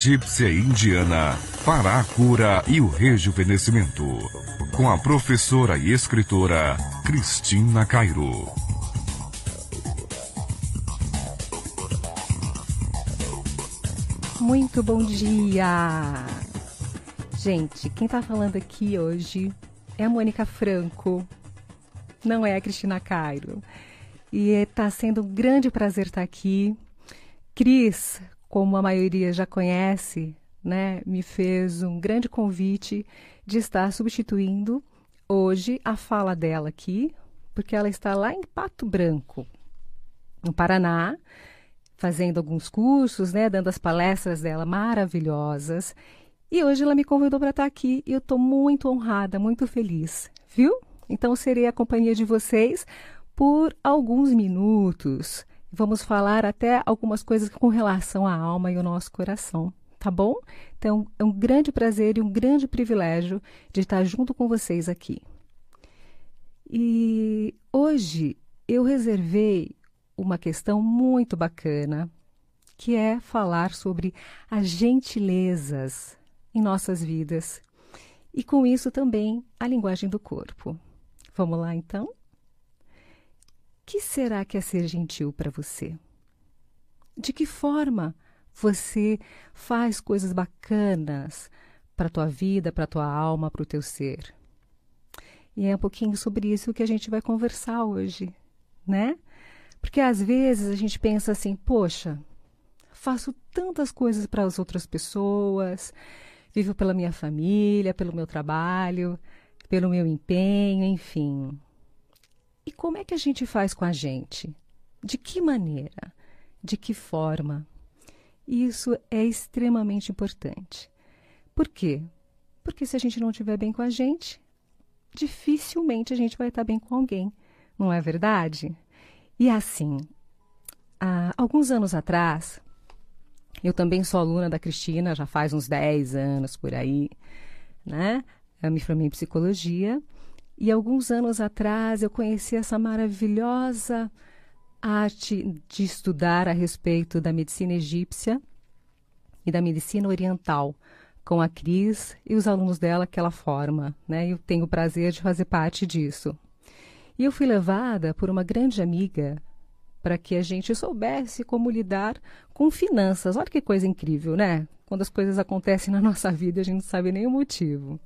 Egípcia Indiana para a cura e o rejuvenescimento. Com a professora e escritora Cristina Cairo. Muito bom dia! Gente, quem está falando aqui hoje é a Mônica Franco, não é a Cristina Cairo. E está sendo um grande prazer estar aqui. Cris, como a maioria já conhece, né, me fez um grande convite de estar substituindo hoje a fala dela aqui, porque ela está lá em Pato Branco, no Paraná, fazendo alguns cursos, né, dando as palestras dela maravilhosas. E hoje ela me convidou para estar aqui e eu estou muito honrada, muito feliz, viu? Então serei a companhia de vocês por alguns minutos. Vamos falar até algumas coisas com relação à alma e ao nosso coração, tá bom? Então, é um grande prazer e um grande privilégio de estar junto com vocês aqui. E hoje eu reservei uma questão muito bacana, que é falar sobre as gentilezas em nossas vidas e com isso também a linguagem do corpo. Vamos lá então? que será que é ser gentil para você? De que forma você faz coisas bacanas para a tua vida, para a tua alma, para o teu ser? E é um pouquinho sobre isso que a gente vai conversar hoje, né? Porque às vezes a gente pensa assim, poxa, faço tantas coisas para as outras pessoas, vivo pela minha família, pelo meu trabalho, pelo meu empenho, enfim. E como é que a gente faz com a gente? De que maneira? De que forma? isso é extremamente importante. Por quê? Porque se a gente não estiver bem com a gente, dificilmente a gente vai estar bem com alguém, não é verdade? E assim, há alguns anos atrás, eu também sou aluna da Cristina, já faz uns 10 anos por aí, né? Eu me formei em psicologia e alguns anos atrás eu conheci essa maravilhosa arte de estudar a respeito da medicina egípcia e da medicina oriental com a Cris e os alunos dela que ela forma, né? Eu tenho o prazer de fazer parte disso. E eu fui levada por uma grande amiga para que a gente soubesse como lidar com finanças. Olha que coisa incrível, né? Quando as coisas acontecem na nossa vida, a gente não sabe nem o motivo.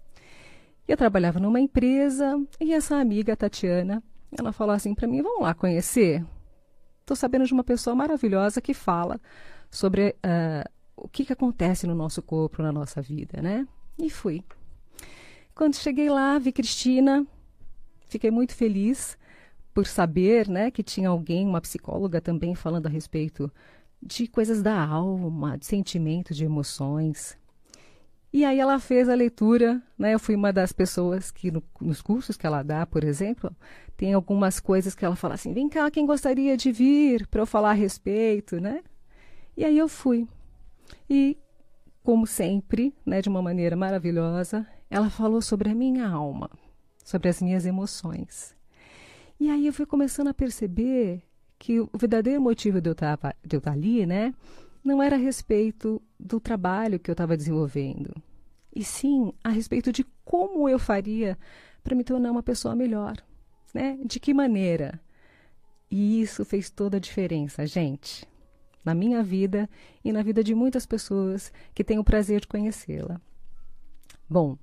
Eu trabalhava numa empresa e essa amiga, Tatiana, ela falou assim para mim: vamos lá conhecer? Estou sabendo de uma pessoa maravilhosa que fala sobre uh, o que, que acontece no nosso corpo, na nossa vida, né? E fui. Quando cheguei lá, vi Cristina, fiquei muito feliz por saber né, que tinha alguém, uma psicóloga também, falando a respeito de coisas da alma, de sentimentos, de emoções. E aí ela fez a leitura, né? Eu fui uma das pessoas que no, nos cursos que ela dá, por exemplo, tem algumas coisas que ela fala assim: "Vem cá, quem gostaria de vir para eu falar a respeito", né? E aí eu fui. E como sempre, né, de uma maneira maravilhosa, ela falou sobre a minha alma, sobre as minhas emoções. E aí eu fui começando a perceber que o verdadeiro motivo de eu estar tá ali, né, não era a respeito do trabalho que eu estava desenvolvendo, e sim a respeito de como eu faria para me tornar uma pessoa melhor, né? De que maneira? E isso fez toda a diferença, gente, na minha vida e na vida de muitas pessoas que tenho o prazer de conhecê-la. Bom,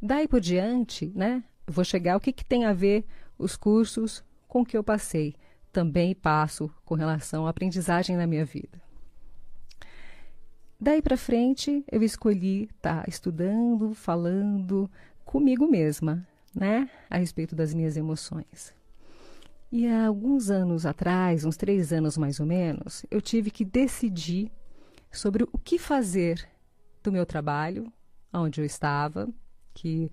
daí por diante, né? Vou chegar o que, que tem a ver os cursos com que eu passei. Também passo com relação à aprendizagem na minha vida. Daí para frente, eu escolhi estar tá estudando, falando comigo mesma, né, a respeito das minhas emoções. E há alguns anos atrás, uns três anos mais ou menos, eu tive que decidir sobre o que fazer do meu trabalho, onde eu estava, que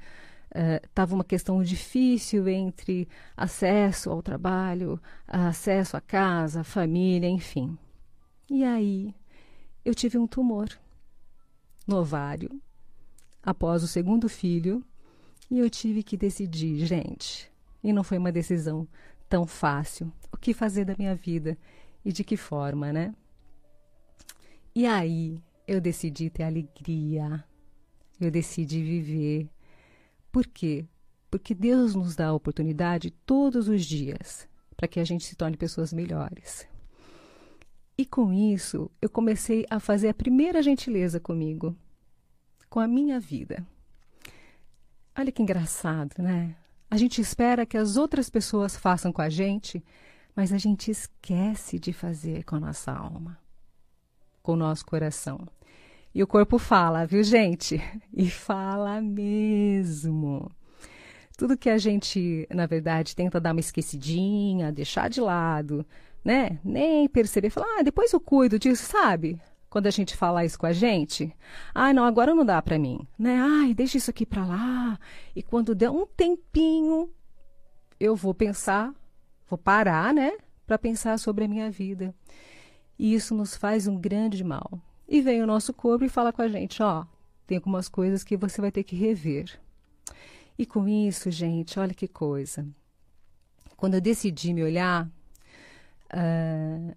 estava eh, uh, uma questão difícil entre acesso ao trabalho, acesso à casa, família, enfim. E aí eu tive um tumor no ovário após o segundo filho e eu tive que decidir, gente. E não foi uma decisão tão fácil. O que fazer da minha vida e de que forma, né? E aí eu decidi ter alegria. Eu decidi viver. Por quê? Porque Deus nos dá a oportunidade todos os dias para que a gente se torne pessoas melhores. E com isso, eu comecei a fazer a primeira gentileza comigo, com a minha vida. Olha que engraçado, né? A gente espera que as outras pessoas façam com a gente, mas a gente esquece de fazer com a nossa alma, com o nosso coração. E o corpo fala, viu, gente? E fala mesmo. Tudo que a gente, na verdade, tenta dar uma esquecidinha, deixar de lado, né? Nem perceber, falar, ah, depois eu cuido disso, sabe? Quando a gente fala isso com a gente, ah, não, agora não dá para mim, né? Ai, deixa isso aqui para lá. E quando der um tempinho, eu vou pensar, vou parar, né, para pensar sobre a minha vida. E isso nos faz um grande mal. E vem o nosso corpo e fala com a gente, ó, tem algumas coisas que você vai ter que rever. E com isso, gente, olha que coisa. Quando eu decidi me olhar, Uh,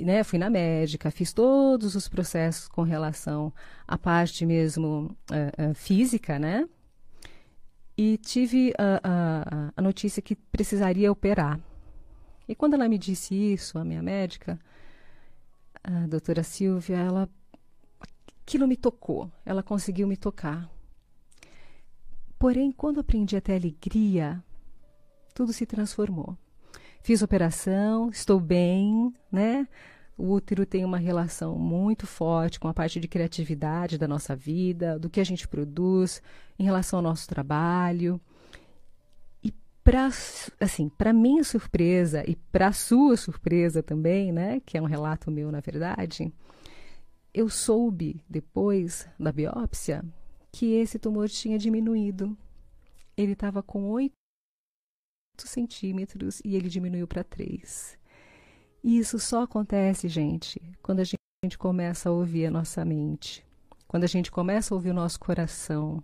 né, fui na médica, fiz todos os processos com relação à parte mesmo uh, uh, física, né? E tive a, a, a, notícia que precisaria operar. E quando ela me disse isso, a minha médica, a doutora Silvia, ela aquilo me tocou, ela conseguiu me tocar. Porém, quando aprendi até alegria, tudo se transformou. Fiz operação, estou bem, né? O útero tem uma relação muito forte com a parte de criatividade da nossa vida, do que a gente produz em relação ao nosso trabalho. E para assim, para minha surpresa e para sua surpresa também, né, que é um relato meu na verdade, eu soube depois da biópsia que esse tumor tinha diminuído. Ele estava com 8 centímetros e ele diminuiu para 3. E isso só acontece, gente, quando a gente começa a ouvir a nossa mente, quando a gente começa a ouvir o nosso coração,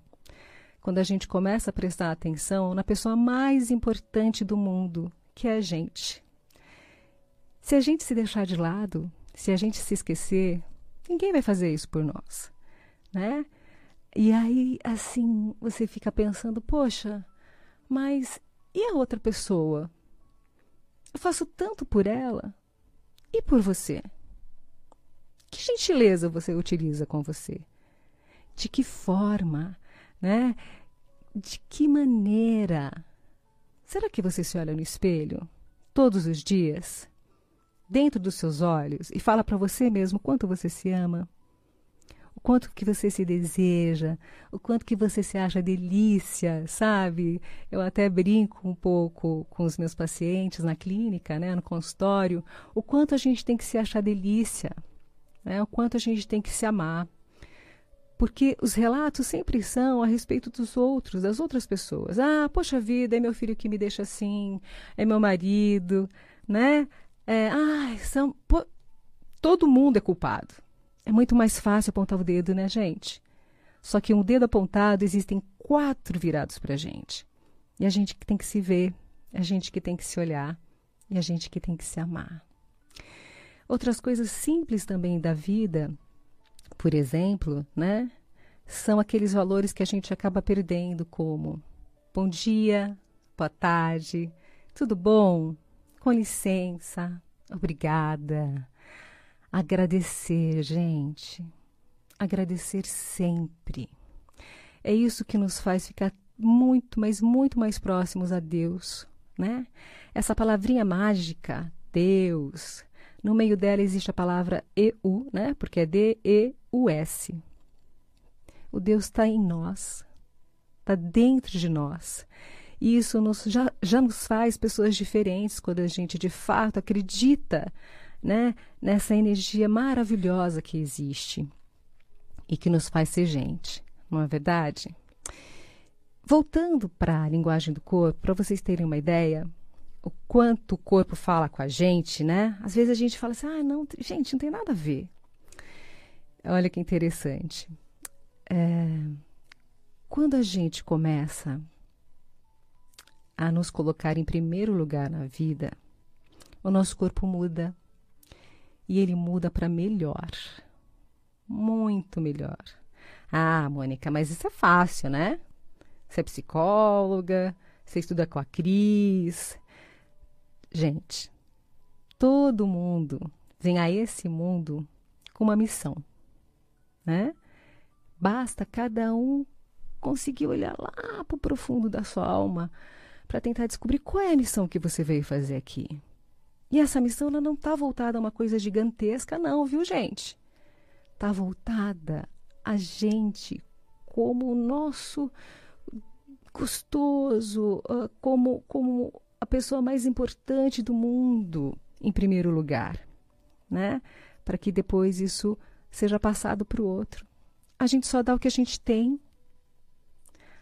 quando a gente começa a prestar atenção na pessoa mais importante do mundo, que é a gente. Se a gente se deixar de lado, se a gente se esquecer, ninguém vai fazer isso por nós, né? E aí, assim, você fica pensando, poxa, mas e a outra pessoa? Eu faço tanto por ela e por você. Que gentileza você utiliza com você? De que forma, né? De que maneira? Será que você se olha no espelho todos os dias, dentro dos seus olhos e fala para você mesmo quanto você se ama? o quanto que você se deseja, o quanto que você se acha delícia, sabe? Eu até brinco um pouco com os meus pacientes na clínica, né, no consultório, o quanto a gente tem que se achar delícia, né, o quanto a gente tem que se amar. Porque os relatos sempre são a respeito dos outros, das outras pessoas. Ah, poxa vida, é meu filho que me deixa assim, é meu marido, né? É, ah, são. todo mundo é culpado. É muito mais fácil apontar o dedo, né, gente? Só que um dedo apontado existem quatro virados para a gente. E a gente que tem que se ver, a gente que tem que se olhar e a gente que tem que se amar. Outras coisas simples também da vida, por exemplo, né, são aqueles valores que a gente acaba perdendo, como bom dia, boa tarde, tudo bom, com licença, obrigada, Agradecer, gente. Agradecer sempre. É isso que nos faz ficar muito, mas muito mais próximos a Deus, né? Essa palavrinha mágica, Deus. No meio dela existe a palavra EU, né? Porque é D-E-U-S. O Deus está em nós, está dentro de nós. E isso nos, já, já nos faz pessoas diferentes quando a gente de fato acredita né, nessa energia maravilhosa que existe e que nos faz ser gente, não é verdade? Voltando para a linguagem do corpo, para vocês terem uma ideia, o quanto o corpo fala com a gente, né? Às vezes a gente fala assim, ah, não, gente, não tem nada a ver. Olha que interessante. É, quando a gente começa a nos colocar em primeiro lugar na vida, o nosso corpo muda, e ele muda para melhor. Muito melhor. Ah, Mônica, mas isso é fácil, né? Você é psicóloga, você estuda com a Cris. Gente, todo mundo vem a esse mundo com uma missão, né? Basta cada um conseguir olhar lá para o profundo da sua alma para tentar descobrir qual é a missão que você veio fazer aqui. E essa missão ela não está voltada a uma coisa gigantesca, não, viu, gente? Está voltada a gente como o nosso gostoso, ah, como, como a pessoa mais importante do mundo, em primeiro lugar, né? Para que depois isso seja passado para o outro. A gente só dá o que a gente tem.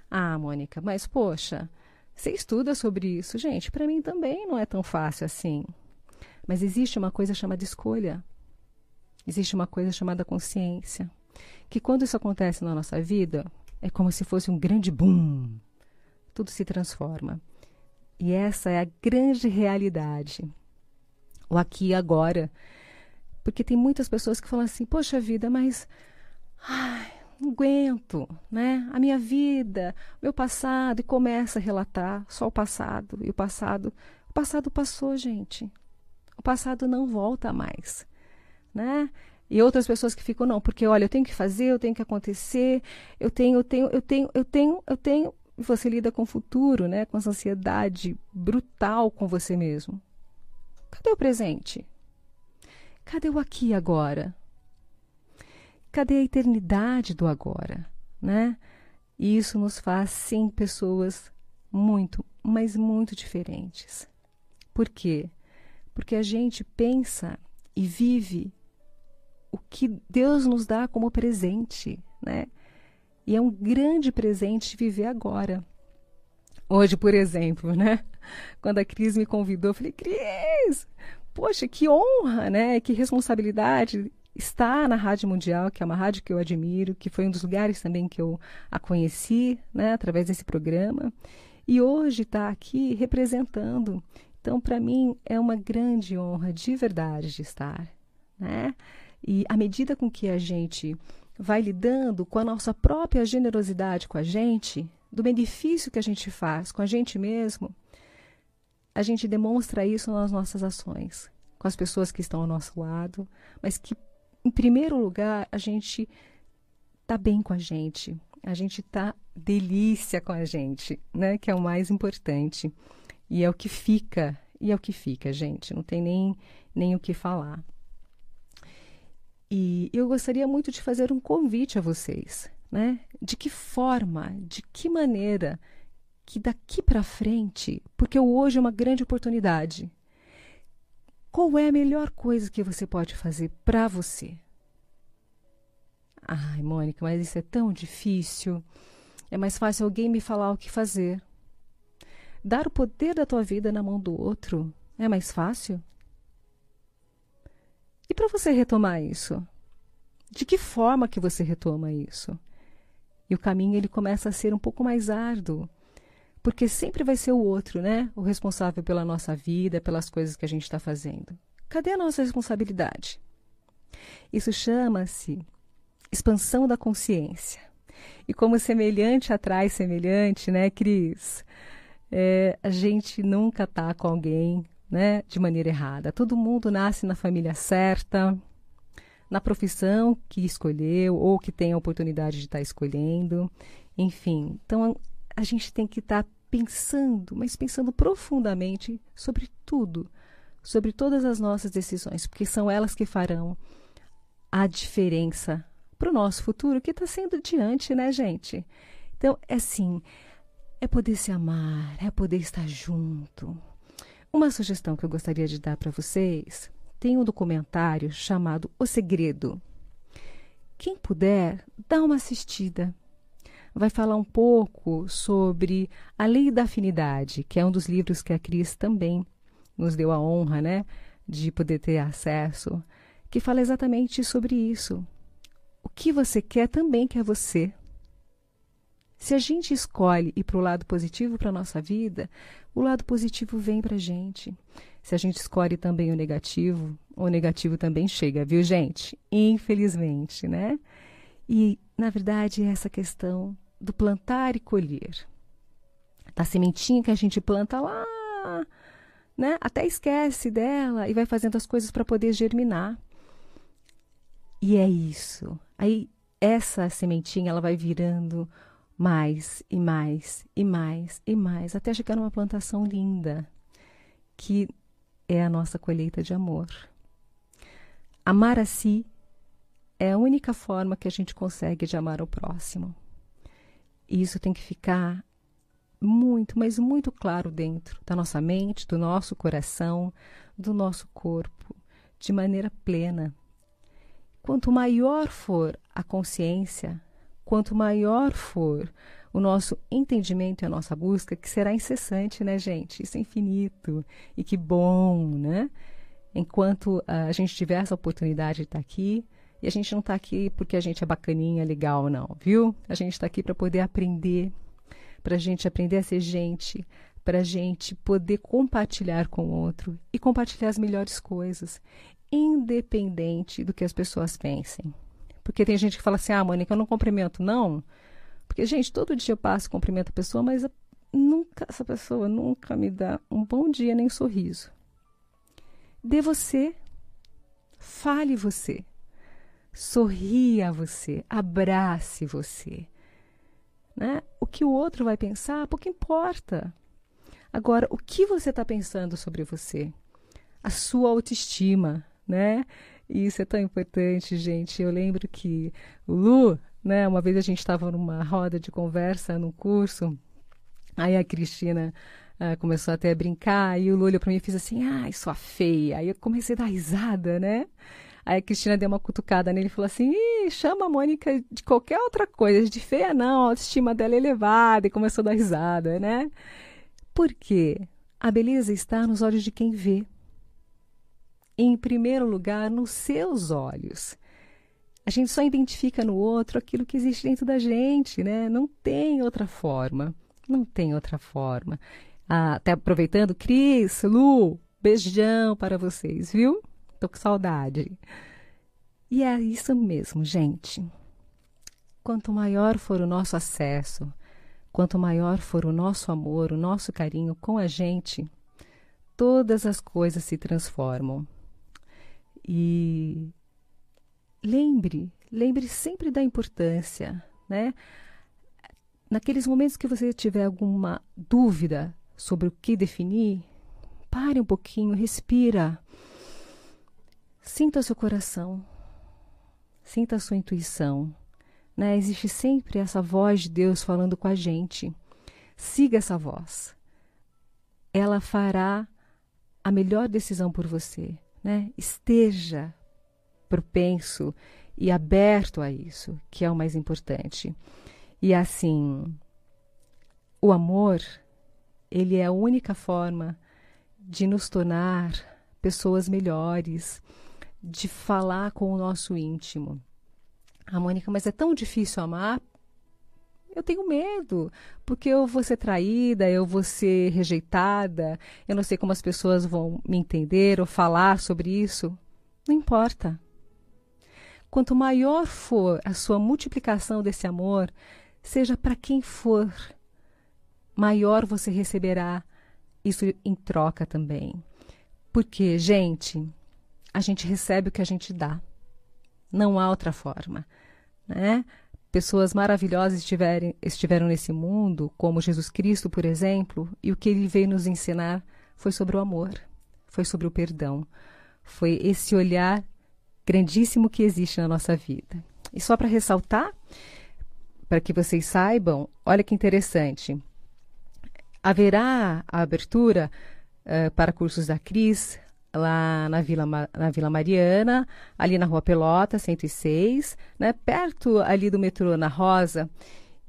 Ah, Mônica, mas poxa, você estuda sobre isso, gente. Para mim também não é tão fácil assim. Mas existe uma coisa chamada escolha. Existe uma coisa chamada consciência. Que quando isso acontece na nossa vida, é como se fosse um grande boom. Tudo se transforma. E essa é a grande realidade. O aqui e agora. Porque tem muitas pessoas que falam assim: "Poxa vida, mas ai, não aguento, né? A minha vida, meu passado", e começa a relatar só o passado, e o passado, o passado passou, gente. O passado não volta mais, né? E outras pessoas que ficam não, porque olha, eu tenho que fazer, eu tenho que acontecer, eu tenho, eu tenho, eu tenho, eu tenho, eu tenho. E você lida com o futuro, né? Com essa ansiedade brutal com você mesmo. Cadê o presente? Cadê o aqui agora? Cadê a eternidade do agora, né? E isso nos faz sim pessoas muito, mas muito diferentes. Por quê? porque a gente pensa e vive o que Deus nos dá como presente, né? E é um grande presente viver agora. Hoje, por exemplo, né? Quando a Cris me convidou, eu falei: "Cris, poxa, que honra, né? Que responsabilidade estar na Rádio Mundial, que é uma rádio que eu admiro, que foi um dos lugares também que eu a conheci, né, através desse programa. E hoje está aqui representando então, para mim, é uma grande honra de verdade de estar, né? E à medida com que a gente vai lidando com a nossa própria generosidade com a gente, do benefício que a gente faz com a gente mesmo, a gente demonstra isso nas nossas ações, com as pessoas que estão ao nosso lado, mas que, em primeiro lugar, a gente está bem com a gente, a gente está delícia com a gente, né? Que é o mais importante. E é o que fica, e é o que fica, gente, não tem nem, nem o que falar. E eu gostaria muito de fazer um convite a vocês, né? De que forma, de que maneira que daqui para frente, porque hoje é uma grande oportunidade. Qual é a melhor coisa que você pode fazer para você? Ai, Mônica, mas isso é tão difícil. É mais fácil alguém me falar o que fazer dar o poder da tua vida na mão do outro é mais fácil? E para você retomar isso? De que forma que você retoma isso? E o caminho ele começa a ser um pouco mais árduo, porque sempre vai ser o outro, né? O responsável pela nossa vida, pelas coisas que a gente está fazendo. Cadê a nossa responsabilidade? Isso chama-se expansão da consciência. E como semelhante atrai semelhante, né, Cris? é, a gente nunca está com alguém né, de maneira errada. Todo mundo nasce na família certa, na profissão que escolheu ou que tem a oportunidade de estar tá escolhendo. Enfim, então a, a gente tem que estar tá pensando, mas pensando profundamente sobre tudo, sobre todas as nossas decisões, porque são elas que farão a diferença para o nosso futuro que está sendo diante, né, gente? Então, é assim, é poder se amar, é poder estar junto. Uma sugestão que eu gostaria de dar para vocês tem um documentário chamado O Segredo. Quem puder, dá uma assistida. Vai falar um pouco sobre A Lei da Afinidade, que é um dos livros que a Cris também nos deu a honra, né, de poder ter acesso, que fala exatamente sobre isso. O que você quer também quer é você. Se a gente escolhe ir para o lado positivo para a nossa vida, o lado positivo vem para a gente. Se a gente escolhe também o negativo, o negativo também chega, viu, gente? Infelizmente, né? E, na verdade, é essa questão do plantar e colher. Da sementinha que a gente planta lá, né? Até esquece dela e vai fazendo as coisas para poder germinar. E é isso. Aí essa sementinha ela vai virando mais e mais e mais e mais, até chegar numa plantação linda, que é a nossa colheita de amor. Amar a si é a única forma que a gente consegue de amar o próximo. E isso tem que ficar muito, mas muito claro dentro da nossa mente, do nosso coração, do nosso corpo, de maneira plena. Quanto maior for a consciência Quanto maior for o nosso entendimento e a nossa busca, que será incessante, né, gente? Isso é infinito. E que bom, né? Enquanto ah, a gente tiver essa oportunidade de estar tá aqui, e a gente não está aqui porque a gente é bacaninha, legal, não, viu? A gente está aqui para poder aprender, para a gente aprender a ser gente, para a gente poder compartilhar com o outro e compartilhar as melhores coisas, independente do que as pessoas pensem. Porque tem gente que fala assim, ah, Mônica, eu não cumprimento, não. Porque, gente, todo dia eu passo, cumprimento a pessoa, mas a, nunca, essa pessoa nunca me dá um bom dia nem um sorriso. Dê você, fale você, sorria a você, abrace você. Né? O que o outro vai pensar, pouco importa. Agora, o que você está pensando sobre você? A sua autoestima, né? isso é tão importante, gente. Eu lembro que o Lu, né, uma vez a gente estava numa roda de conversa no curso, aí a Cristina uh, começou até a brincar, e o Lu olhou para mim e fez assim: ai, sua feia. Aí eu comecei a dar risada, né? Aí a Cristina deu uma cutucada nele e falou assim: Ih, chama a Mônica de qualquer outra coisa, de feia não, a autoestima dela é elevada, e começou a dar risada, né? Por quê? A beleza está nos olhos de quem vê em primeiro lugar nos seus olhos. A gente só identifica no outro aquilo que existe dentro da gente, né? Não tem outra forma. Não tem outra forma. Ah, até aproveitando, Cris, Lu, beijão para vocês, viu? Tô com saudade. E é isso mesmo, gente. Quanto maior for o nosso acesso, quanto maior for o nosso amor, o nosso carinho com a gente, todas as coisas se transformam. E lembre, lembre sempre da importância, né? Naqueles momentos que você tiver alguma dúvida sobre o que definir, pare um pouquinho, respira. Sinta seu coração. Sinta a sua intuição. Né? Existe sempre essa voz de Deus falando com a gente. Siga essa voz. Ela fará a melhor decisão por você né? Esteja propenso e aberto a isso, que é o mais importante. E assim, o amor, ele é a única forma de nos tornar pessoas melhores, de falar com o nosso íntimo. Ah, Mônica, mas é tão difícil amar? Eu tenho medo, porque eu vou ser traída, eu vou ser rejeitada, eu não sei como as pessoas vão me entender ou falar sobre isso. Não importa. Quanto maior for a sua multiplicação desse amor, seja para quem for, maior você receberá isso em troca também. Porque, gente, a gente recebe o que a gente dá. Não há outra forma, né? pessoas maravilhosas estiverem, estiveram nesse mundo, como Jesus Cristo, por exemplo, e o que ele veio nos ensinar foi sobre o amor, foi sobre o perdão, foi esse olhar grandíssimo que existe na nossa vida. E só para ressaltar, para que vocês saibam, olha que interessante. Haverá a abertura uh, para cursos da Cris lá na Vila, na Vila Mariana, ali na Rua Pelota, 106, né, perto ali do metrô na Rosa.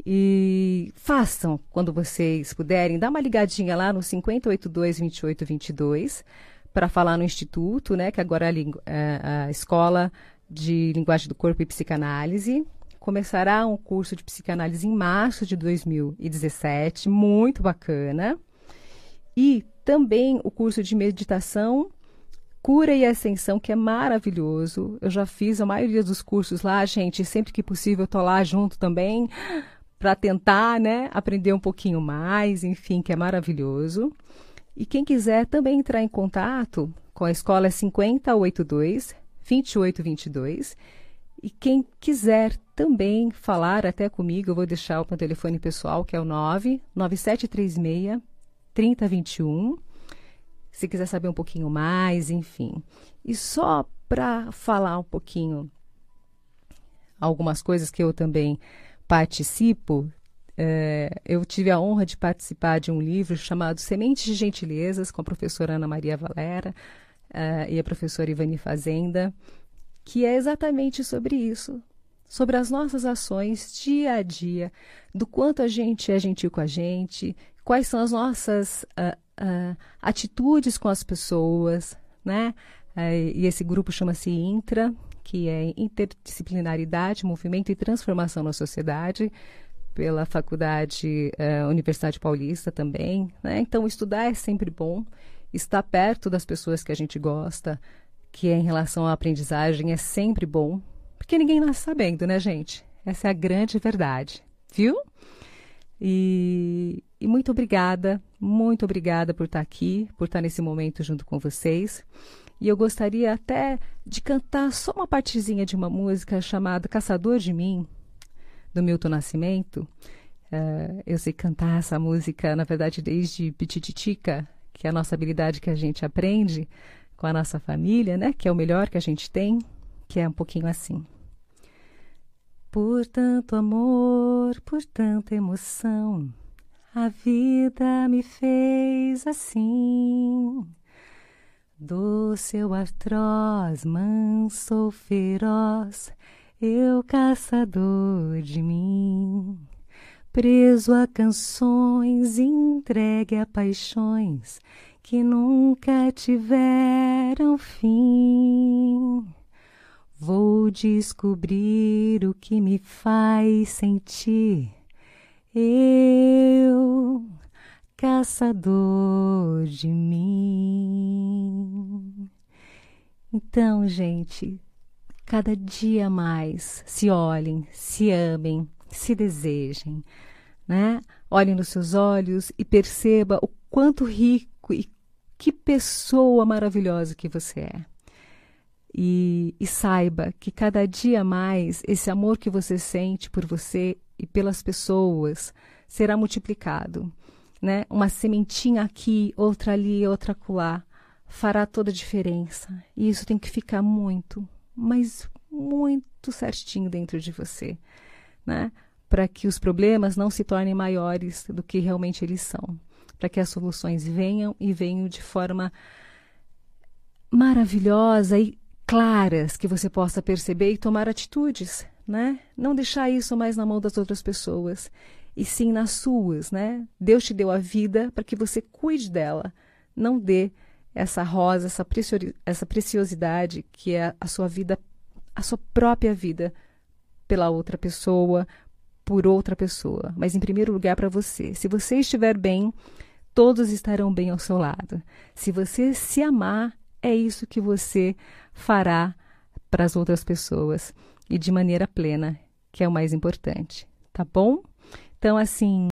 E façam, quando vocês puderem, dá uma ligadinha lá no 582-2822 para falar no Instituto, né, que agora é a, é, a Escola de Linguagem do Corpo e Psicanálise. Começará um curso de psicanálise em março de 2017, muito bacana. E também o curso de meditação cura e ascensão, que é maravilhoso. Eu já fiz a maioria dos cursos lá, gente. Sempre que possível, eu tô lá junto também para tentar, né, aprender um pouquinho mais, enfim, que é maravilhoso. E quem quiser também entrar em contato com a escola é 5082 2822. E quem quiser também falar até comigo, eu vou deixar o meu telefone pessoal, que é o 99736 3021 se quiser saber um pouquinho mais, enfim. E só para falar um pouquinho algumas coisas que eu também participo, é, eu tive a honra de participar de um livro chamado Sementes de Gentilezas, com a professora Ana Maria Valera é, e a professora Ivani Fazenda, que é exatamente sobre isso, sobre as nossas ações dia a dia, do quanto a gente é gentil com a gente, quais são as nossas uh, uh, atitudes com as pessoas, né? Uh, e esse grupo chama-se Intra, que é Interdisciplinaridade, Movimento e Transformação na Sociedade, pela Faculdade uh, Universidade Paulista também. Né? Então, estudar é sempre bom, estar perto das pessoas que a gente gosta, que é em relação à aprendizagem, é sempre bom, porque ninguém nasce sabendo, né, gente? Essa é a grande verdade, viu? E, e muito obrigada, muito obrigada por estar aqui, por estar nesse momento junto com vocês. E eu gostaria até de cantar só uma partezinha de uma música chamada Caçador de Mim, do Milton Nascimento. Uh, eu sei cantar essa música, na verdade, desde Pitititica, que é a nossa habilidade que a gente aprende com a nossa família, né? Que é o melhor que a gente tem, que é um pouquinho assim. Por tanto amor, por tanta emoção. A vida me fez assim. Do seu atroz, manso, feroz, eu caçador de mim. Preso a canções, entregue a paixões que nunca tiveram fim. Vou descobrir o que me faz sentir eu, caçador de mim. Então, gente, cada dia mais se olhem, se amem, se desejem, né? Olhem nos seus olhos e perceba o quanto rico e que pessoa maravilhosa que você é. E, e, saiba que cada dia mais esse amor que você sente por você e pelas pessoas será multiplicado. Né? Uma sementinha aqui, outra ali, outra acolá, fará toda a diferença. E isso tem que ficar muito, mas muito certinho dentro de você, né? Para que os problemas não se tornem maiores do que realmente eles são, para que as soluções venham e venham de forma maravilhosa e claras que você possa perceber e tomar atitudes né? Não deixar isso mais na mão das outras pessoas, e sim nas suas, né? Deus te deu a vida para que você cuide dela. Não dê essa rosa, essa, preciori- essa preciosidade que é a sua vida, a sua própria vida, pela outra pessoa, por outra pessoa, mas em primeiro lugar para você. Se você estiver bem, todos estarão bem ao seu lado. Se você se amar, é isso que você fará para as outras pessoas e de maneira plena, que é o mais importante, tá bom? Então, assim,